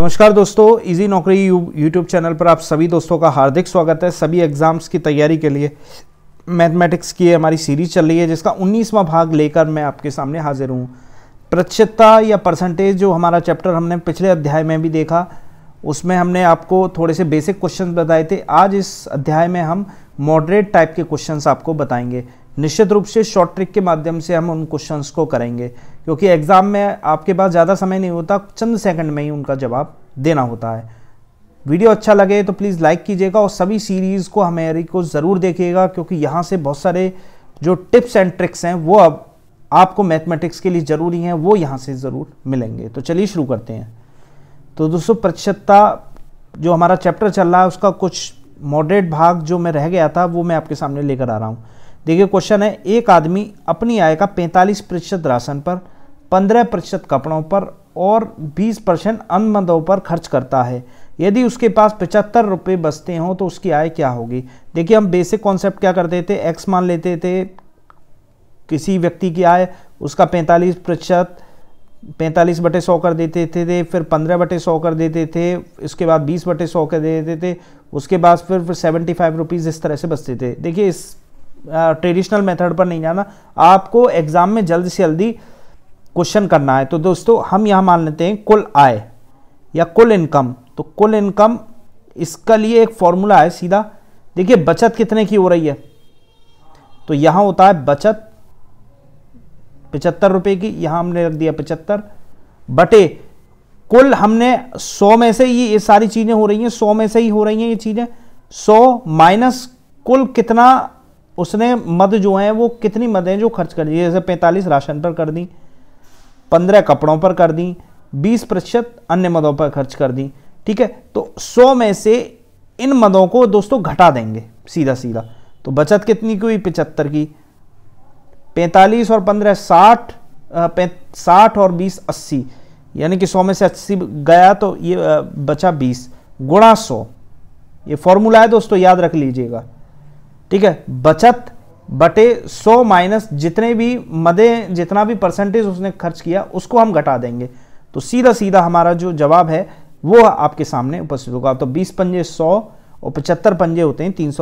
नमस्कार दोस्तों इजी नौकरी यूट्यूब चैनल पर आप सभी दोस्तों का हार्दिक स्वागत है सभी एग्ज़ाम्स की तैयारी के लिए मैथमेटिक्स की हमारी सीरीज चल रही है जिसका 19वां भाग लेकर मैं आपके सामने हाजिर हूँ प्रतिशतता या परसेंटेज जो हमारा चैप्टर हमने पिछले अध्याय में भी देखा उसमें हमने आपको थोड़े से बेसिक क्वेश्चन बताए थे आज इस अध्याय में हम मॉडरेट टाइप के क्वेश्चन आपको बताएंगे निश्चित रूप से शॉर्ट ट्रिक के माध्यम से हम उन क्वेश्चंस को करेंगे क्योंकि एग्ज़ाम में आपके पास ज़्यादा समय नहीं होता चंद सेकंड में ही उनका जवाब देना होता है वीडियो अच्छा लगे तो प्लीज़ लाइक कीजिएगा और सभी सीरीज़ को हमारी को ज़रूर देखिएगा क्योंकि यहाँ से बहुत सारे जो टिप्स एंड ट्रिक्स हैं वो अब आपको मैथमेटिक्स के लिए ज़रूरी हैं वो यहाँ से ज़रूर मिलेंगे तो चलिए शुरू करते हैं तो दोस्तों प्रतिशतता जो हमारा चैप्टर चल रहा है उसका कुछ मॉडरेट भाग जो मैं रह गया था वो मैं आपके सामने लेकर आ रहा हूँ देखिए क्वेश्चन है एक आदमी अपनी आय का 45 प्रतिशत राशन पर 15 प्रतिशत कपड़ों पर और 20 परसेंट अनमंदों पर खर्च करता है यदि उसके पास पचहत्तर रुपये बचते हों तो उसकी आय क्या होगी देखिए हम बेसिक कॉन्सेप्ट क्या करते थे एक्स मान लेते थे किसी व्यक्ति की आय उसका पैंतालीस प्रतिशत पैंतालीस बटे सौ कर देते थे, थे फिर पंद्रह बटे सौ कर देते थे उसके बाद बीस बटे सौ कर देते थे उसके बाद फिर फिर सेवेंटी फाइव रुपीज़ इस तरह से बचते थे देखिए इस ट्रेडिशनल मेथड पर नहीं जाना आपको एग्ज़ाम में जल्द से जल्दी क्वेश्चन करना है तो दोस्तों हम यहाँ मान लेते हैं कुल आय या कुल इनकम तो कुल इनकम इसका लिए एक फॉर्मूला है सीधा देखिए बचत कितने की हो रही है तो यहाँ होता है बचत पचहत्तर रुपये की यहाँ हमने रख दिया पचहत्तर बटे कुल हमने सौ में से ये ये सारी चीज़ें हो रही हैं सौ में से ही हो रही हैं ये चीज़ें सौ माइनस कुल कितना उसने मद जो है वो कितनी मदें जो खर्च कर दी जैसे पैंतालीस राशन पर कर दी पंद्रह कपड़ों पर कर दी बीस प्रतिशत अन्य मदों पर खर्च कर दी ठीक है तो सौ में से इन मदों को दोस्तों घटा देंगे सीधा सीधा तो बचत कितनी की हुई पिचहत्तर की पैंतालीस और पंद्रह साठ साठ और बीस अस्सी यानी कि सौ में से अस्सी गया तो ये बचा बीस गुणा सौ ये फॉर्मूला है दोस्तों याद रख लीजिएगा ठीक है बचत बटे 100 माइनस जितने भी मदे जितना भी परसेंटेज उसने खर्च किया उसको हम घटा देंगे तो सीधा सीधा हमारा जो जवाब है वो आपके सामने उपस्थित होगा तो 20 पंजे 100 और पचहत्तर पंजे होते हैं तीन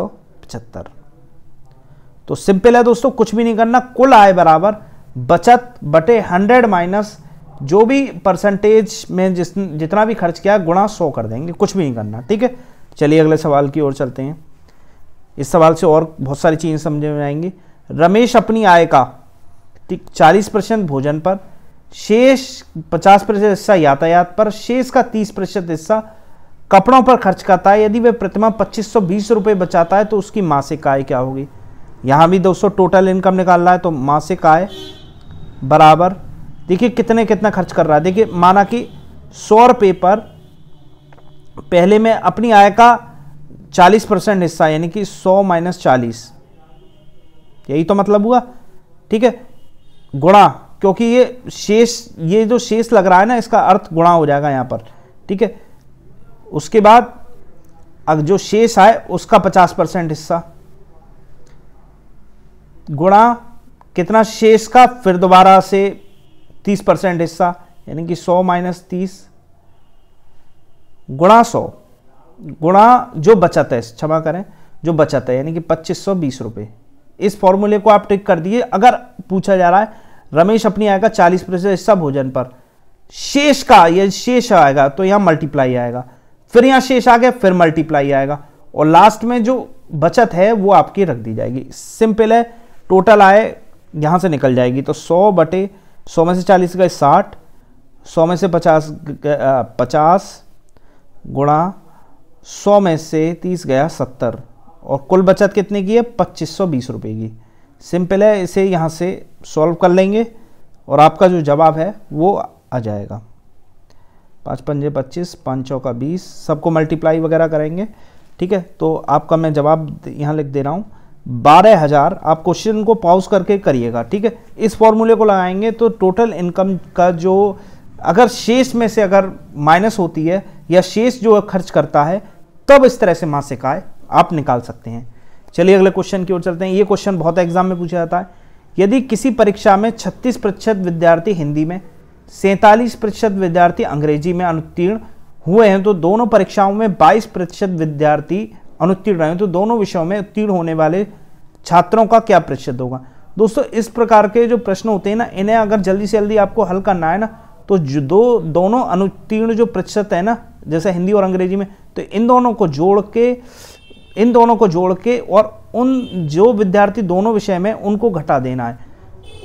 तो सिंपल है दोस्तों कुछ भी नहीं करना कुल आय बराबर बचत बटे 100 माइनस जो भी परसेंटेज में जिस जितना भी खर्च किया गुणा 100 कर देंगे कुछ भी नहीं करना ठीक है चलिए अगले सवाल की ओर चलते हैं इस सवाल से और बहुत सारी चीज़ें समझ में आएंगी रमेश अपनी आय का ठीक चालीस परसेंट भोजन पर शेष पचास प्रतिशत हिस्सा यातायात पर शेष का तीस प्रतिशत हिस्सा कपड़ों पर खर्च करता है यदि वह प्रतिमा पच्चीस सौ बीस रुपये बचाता है तो उसकी मासिक आय क्या होगी यहाँ भी दोस्तों टोटल इनकम निकालना है तो मासिक आय बराबर देखिए कितने कितना खर्च कर रहा है देखिए माना कि सौ रुपये पर पहले मैं अपनी आय का चालीस परसेंट हिस्सा यानी कि सौ माइनस चालीस यही तो मतलब हुआ ठीक है गुणा क्योंकि ये शेष ये जो शेष लग रहा है ना इसका अर्थ गुणा हो जाएगा यहाँ पर ठीक है उसके बाद अब जो शेष आए उसका पचास परसेंट हिस्सा गुणा कितना शेष का फिर दोबारा से तीस परसेंट हिस्सा यानी कि सौ माइनस तीस गुणा सौ गुणा जो बचत है क्षमा करें जो बचत है यानी कि पच्चीस सौ बीस रुपये इस फॉर्मूले को आप टिक कर दिए अगर पूछा जा रहा है रमेश अपनी आएगा चालीस प्रतिशत हिस्सा भोजन पर शेष का ये शेष आएगा तो यहाँ मल्टीप्लाई आएगा फिर यहाँ शेष आ गया फिर मल्टीप्लाई आएगा और लास्ट में जो बचत है वो आपकी रख दी जाएगी सिंपल है टोटल आए यहाँ से निकल जाएगी तो सौ बटे सौ में से चालीस गए साठ सौ में से पचास पचास गुणा सौ में से तीस गया सत्तर और कुल बचत कितने की है पच्चीस सौ बीस रुपये की सिंपल है इसे यहाँ से सॉल्व कर लेंगे और आपका जो जवाब है वो आ जाएगा पाँच पंजे पच्चीस पाँच चौ का बीस सबको मल्टीप्लाई वगैरह करेंगे ठीक है तो आपका मैं जवाब यहाँ लिख दे रहा हूँ बारह हज़ार आप क्वेश्चन को पॉज करके करिएगा ठीक है इस फॉर्मूले को लगाएंगे तो टोटल इनकम का जो अगर शेष में से अगर माइनस होती है या शेष जो खर्च करता है तब इस तरह से आय आप निकाल सकते हैं चलिए अगले क्वेश्चन की ओर चलते हैं ये क्वेश्चन बहुत एग्जाम में पूछा जाता है यदि किसी परीक्षा में 36 प्रतिशत विद्यार्थी हिंदी में सैंतालीस प्रतिशत विद्यार्थी अंग्रेजी में अनुत्तीर्ण हुए हैं तो दोनों परीक्षाओं में 22 प्रतिशत विद्यार्थी अनुत्तीर्ण रहे हैं तो दोनों विषयों में उत्तीर्ण होने वाले छात्रों का क्या प्रतिशत होगा दोस्तों इस प्रकार के जो प्रश्न होते हैं ना इन्हें अगर जल्दी से जल्दी आपको हल करना है ना तो जो दो दोनों अनुत्तीर्ण जो प्रतिशत है ना जैसे हिंदी और अंग्रेजी में तो इन दोनों को जोड़ के इन दोनों को जोड़ के और उन जो विद्यार्थी दोनों विषय में उनको घटा देना है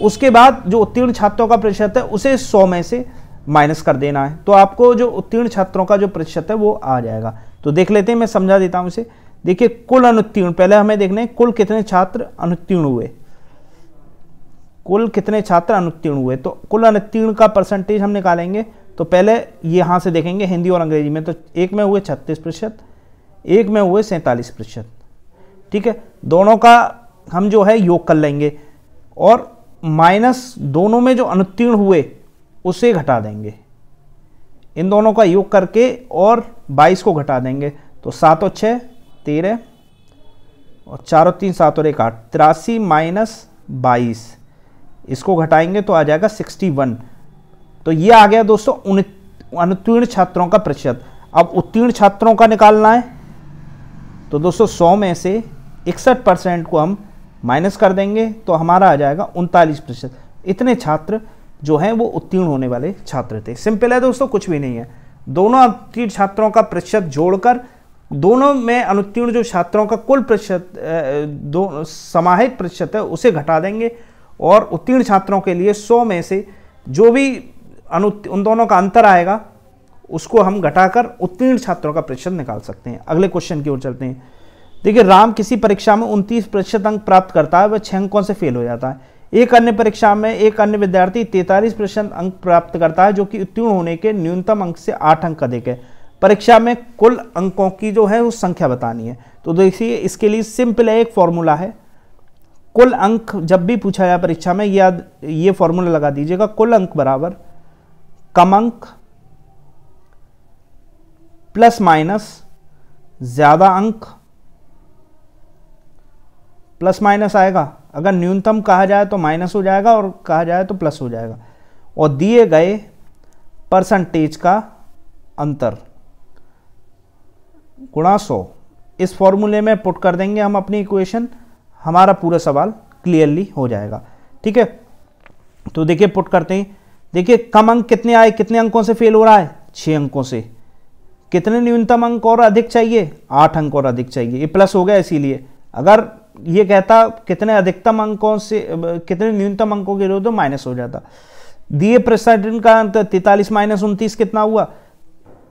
उसके बाद जो उत्तीर्ण छात्रों का प्रतिशत है उसे सौ में से माइनस कर देना है तो आपको जो उत्तीर्ण छात्रों का जो प्रतिशत है वो आ जाएगा तो देख लेते हैं मैं समझा देता हूँ इसे देखिए कुल अनुत्तीर्ण पहले हमें देखना है कुल कितने छात्र अनुत्तीर्ण हुए कुल कितने छात्र अनुत्तीर्ण हुए तो कुल अनुत्तीर्ण का परसेंटेज हम निकालेंगे तो पहले ये यहाँ से देखेंगे हिंदी और अंग्रेजी में तो एक में हुए छत्तीस प्रतिशत एक में हुए सैंतालीस प्रतिशत ठीक है दोनों का हम जो है योग कर लेंगे और माइनस दोनों में जो अनुत्तीर्ण हुए उसे घटा देंगे इन दोनों का योग करके और 22 को घटा देंगे तो सात और छः तेरह और चार और तीन सात और एक आठ तिरासी माइनस बाईस इसको घटाएंगे तो आ जाएगा 61 तो ये आ गया दोस्तों अनुत्तीर्ण छात्रों का प्रतिशत अब उत्तीर्ण छात्रों का निकालना है तो दोस्तों 100 में से इकसठ परसेंट को हम माइनस कर देंगे तो हमारा आ जाएगा उनतालीस प्रतिशत इतने छात्र जो हैं वो उत्तीर्ण होने वाले छात्र थे सिंपल है दोस्तों कुछ भी नहीं है दोनों अनुत्तीर्ण छात्रों का प्रतिशत जोड़कर दोनों में अनुत्तीर्ण जो छात्रों का कुल प्रतिशत दो समाहित प्रतिशत है उसे घटा देंगे और उत्तीर्ण छात्रों के लिए 100 में से जो भी अनु उन दोनों का अंतर आएगा उसको हम घटाकर उत्तीर्ण छात्रों का प्रतिशत निकाल सकते हैं अगले क्वेश्चन की ओर चलते हैं देखिए राम किसी परीक्षा में उनतीस प्रतिशत अंक प्राप्त करता है वह छः अंकों से फेल हो जाता है एक अन्य परीक्षा में एक अन्य विद्यार्थी तैंतालीस प्रतिशत अंक प्राप्त करता है जो कि उत्तीर्ण होने के न्यूनतम अंक से आठ अंक अधिक है परीक्षा में कुल अंकों की जो है वो संख्या बतानी है तो देखिए इसके लिए सिंपल है एक फॉर्मूला है कुल अंक जब भी पूछा जाए परीक्षा में याद ये फॉर्मूला लगा दीजिएगा कुल अंक बराबर कम अंक प्लस माइनस ज़्यादा अंक प्लस माइनस आएगा अगर न्यूनतम कहा जाए तो माइनस हो जाएगा और कहा जाए तो प्लस हो जाएगा और दिए गए परसेंटेज का अंतर गुणा सौ इस फॉर्मूले में पुट कर देंगे हम अपनी इक्वेशन हमारा पूरा सवाल क्लियरली हो जाएगा ठीक है तो देखिए पुट करते हैं देखिए कम अंक कितने आए कितने अंकों से फेल हो रहा है छः अंकों से कितने न्यूनतम अंक और अधिक चाहिए आठ अंक और अधिक चाहिए ये प्लस हो गया इसीलिए अगर ये कहता कितने अधिकतम अंकों से कितने न्यूनतम अंकों के विरोध तो माइनस हो जाता दिए प्रश्न का अंत तैतालीस माइनस उनतीस कितना हुआ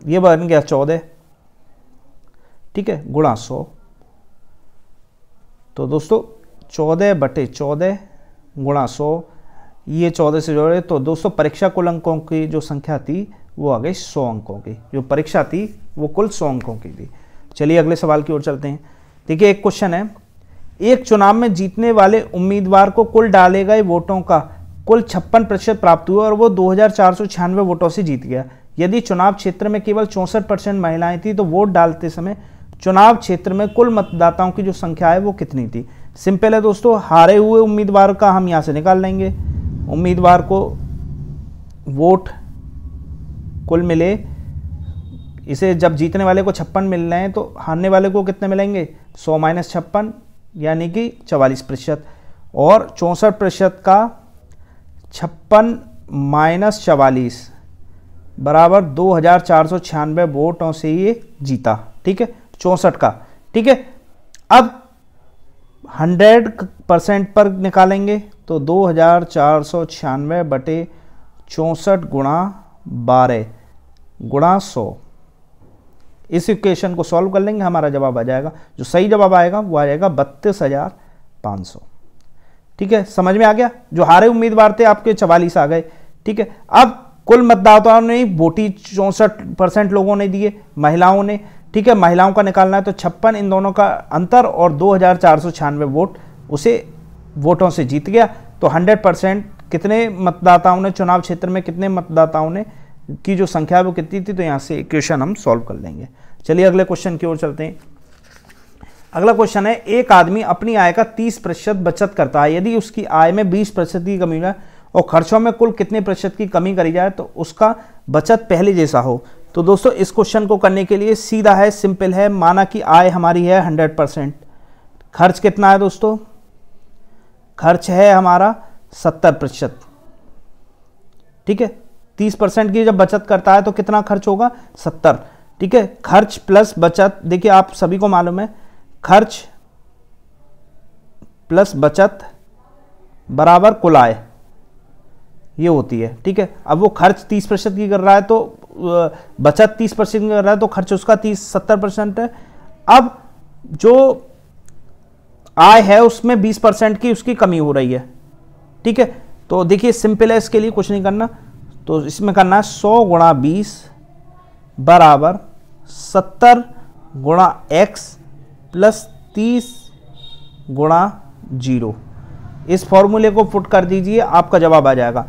ये बन गया चौदह ठीक है गुणा सौ तो दोस्तों चौदह बटे चौदह गुणा सौ ये चौदह से जोड़े तो दोस्तों परीक्षा कुल अंकों की जो संख्या थी वो आ गई सौ अंकों की जो परीक्षा थी वो कुल सौ अंकों की थी चलिए अगले सवाल की ओर चलते हैं देखिए एक क्वेश्चन है एक चुनाव में जीतने वाले उम्मीदवार को कुल डाले गए वोटों का कुल छप्पन प्रतिशत प्राप्त हुआ और वो दो वोटों से जीत गया यदि चुनाव क्षेत्र में केवल चौंसठ परसेंट महिलाएं थी तो वोट डालते समय चुनाव क्षेत्र में कुल मतदाताओं की जो संख्या है वो कितनी थी सिंपल है दोस्तों हारे हुए उम्मीदवार का हम यहाँ से निकाल लेंगे उम्मीदवार को वोट कुल मिले इसे जब जीतने वाले को छप्पन मिल रहे हैं तो हारने वाले को कितने मिलेंगे सौ माइनस छप्पन यानी कि चवालीस प्रतिशत और चौंसठ प्रतिशत का छप्पन माइनस चवालीस बराबर दो हज़ार चार सौ छियानवे वोटों से ये जीता ठीक है चौंसठ का ठीक है अब हंड्रेड परसेंट पर निकालेंगे तो दो हज़ार चार सौ छियानवे बटे चौंसठ गुणा बारह गुणा सौ इस इक्वेशन को सॉल्व कर लेंगे हमारा जवाब आ जाएगा जो सही जवाब आएगा वो आ जाएगा बत्तीस हज़ार पाँच सौ ठीक है समझ में आ गया जो हारे उम्मीदवार थे आपके चवालीस आ गए ठीक है अब कुल मतदाताओं ने वोटी चौंसठ परसेंट लोगों ने दिए महिलाओं ने ठीक है महिलाओं का निकालना है तो छप्पन इन दोनों का अंतर और दो वोट उसे वोटों से जीत गया तो 100 परसेंट कितने मतदाताओं ने चुनाव क्षेत्र में कितने मतदाताओं ने की जो संख्या वो कितनी थी तो यहां से इक्वेशन हम सॉल्व कर लेंगे चलिए अगले क्वेश्चन की ओर चलते हैं अगला क्वेश्चन है एक आदमी अपनी आय का 30 प्रतिशत बचत करता है यदि उसकी आय में 20 प्रतिशत की कमी हो और खर्चों में कुल कितने प्रतिशत की कमी करी जाए तो उसका बचत पहले जैसा हो तो दोस्तों इस क्वेश्चन को करने के लिए सीधा है सिंपल है माना कि आय हमारी है हंड्रेड परसेंट खर्च कितना है दोस्तों खर्च है हमारा सत्तर प्रतिशत ठीक है तीस परसेंट की जब बचत करता है तो कितना खर्च होगा सत्तर ठीक है खर्च प्लस बचत देखिए आप सभी को मालूम है खर्च प्लस बचत बराबर कुल आय ये होती है ठीक है अब वो खर्च तीस प्रतिशत की कर रहा है तो बचत तीस परसेंट कर रहा है तो खर्च उसका तीस सत्तर परसेंट है अब जो आय है उसमें बीस परसेंट की उसकी कमी हो रही है ठीक है तो देखिए सिंपल है इसके लिए कुछ नहीं करना तो इसमें करना है सौ गुणा बीस बराबर सत्तर गुणा एक्स प्लस तीस गुणा जीरो इस फॉर्मूले को पुट कर दीजिए आपका जवाब आ जाएगा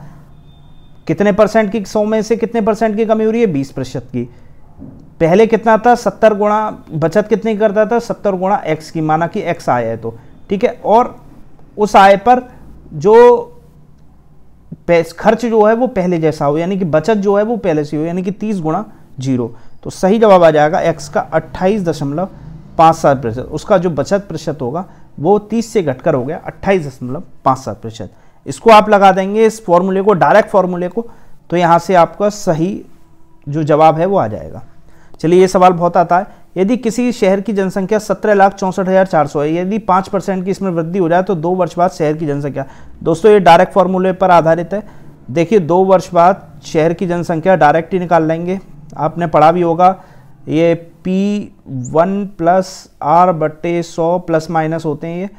कितने परसेंट की सौ में से कितने परसेंट की कमी हो रही है बीस प्रतिशत की पहले कितना था सत्तर गुणा बचत कितनी करता था सत्तर गुणा एक्स की माना कि एक्स आय है तो ठीक है और उस आय पर जो खर्च जो है वो पहले जैसा हो यानी कि बचत जो है वो पहले से हो यानी कि तीस गुणा जीरो तो सही जवाब आ जाएगा एक्स का अट्ठाईस दशमलव पाँच सात प्रतिशत उसका जो बचत प्रतिशत होगा वो तीस से घटकर हो गया अट्ठाईस दशमलव पाँच सात प्रतिशत इसको आप लगा देंगे इस फॉर्मूले को डायरेक्ट फॉर्मूले को तो यहाँ से आपका सही जो जवाब है वो आ जाएगा चलिए ये सवाल बहुत आता है यदि किसी शहर की जनसंख्या सत्रह लाख चौंसठ हज़ार चार सौ है यदि पाँच परसेंट की इसमें वृद्धि हो जाए तो दो वर्ष बाद शहर की जनसंख्या दोस्तों ये डायरेक्ट फॉर्मूले पर आधारित है देखिए दो वर्ष बाद शहर की जनसंख्या डायरेक्ट ही निकाल लेंगे आपने पढ़ा भी होगा ये पी वन प्लस आर बटे सौ प्लस माइनस होते हैं ये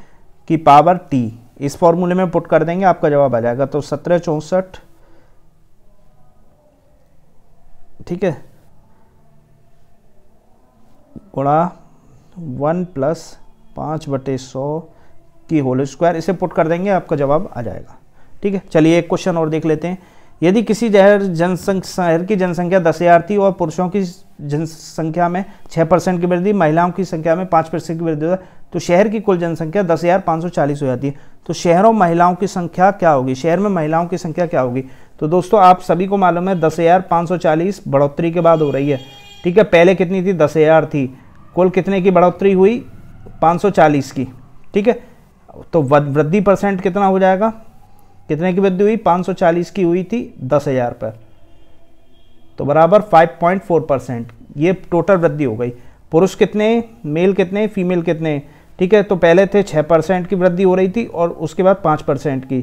की पावर टी इस फॉर्मूले में पुट कर देंगे आपका जवाब आ जाएगा तो सत्रह चौंसठ ठीक है गुणा वन प्लस पाँच बटे सौ की होल स्क्वायर इसे पुट कर देंगे आपका जवाब आ जाएगा ठीक है चलिए एक क्वेश्चन और देख लेते हैं यदि किसी शहर जनसंख्या शहर की जनसंख्या दस हज़ार थी और पुरुषों की जनसंख्या में छः परसेंट की वृद्धि महिलाओं की संख्या में पाँच परसेंट की वृद्धि तो शहर की कुल जनसंख्या दस हज़ार पाँच सौ चालीस हो जाती है तो शहरों महिलाओं की संख्या क्या होगी शहर में महिलाओं की संख्या क्या होगी तो दोस्तों आप सभी को मालूम है दस हज़ार पाँच सौ चालीस बढ़ोतरी के बाद हो रही है ठीक है पहले कितनी थी दस हज़ार थी कुल कितने की बढ़ोतरी हुई पाँच सौ चालीस की ठीक है तो वृद्धि परसेंट कितना हो जाएगा कितने की वृद्धि हुई 540 की हुई थी 10,000 पर तो बराबर 5.4 परसेंट ये टोटल वृद्धि हो गई पुरुष कितने मेल कितने फीमेल कितने ठीक है तो पहले थे 6 परसेंट की वृद्धि हो रही थी और उसके बाद 5 परसेंट की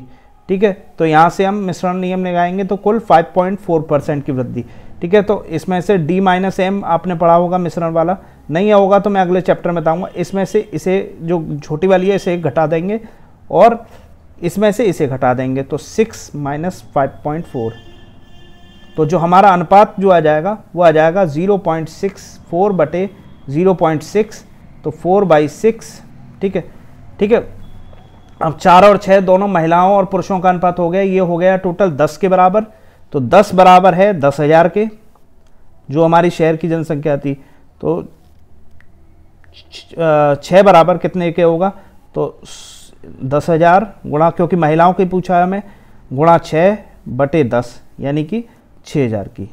ठीक है तो यहाँ से हम मिश्रण नियम लगाएंगे तो कुल 5.4 परसेंट की वृद्धि ठीक है तो इसमें से डी माइनस एम आपने पढ़ा होगा मिश्रण वाला नहीं होगा तो मैं अगले चैप्टर में बताऊँगा इसमें से इसे जो छोटी वाली है इसे घटा देंगे और इसमें से इसे घटा देंगे तो six minus five point four तो जो हमारा अनुपात जो आ जाएगा वो आ जाएगा ज़ीरो पॉइंट सिक्स फोर बटे ज़ीरो पॉइंट सिक्स तो फोर बाई सिक्स ठीक है ठीक है अब चार और छः दोनों महिलाओं और पुरुषों का अनुपात हो गया ये हो गया टोटल दस के बराबर तो दस बराबर है दस हज़ार के जो हमारी शहर की जनसंख्या थी तो छः बराबर कितने के होगा तो दस हज़ार गुणा क्योंकि महिलाओं के पूछा है हमें गुणा छः बटे दस यानी कि छः हज़ार की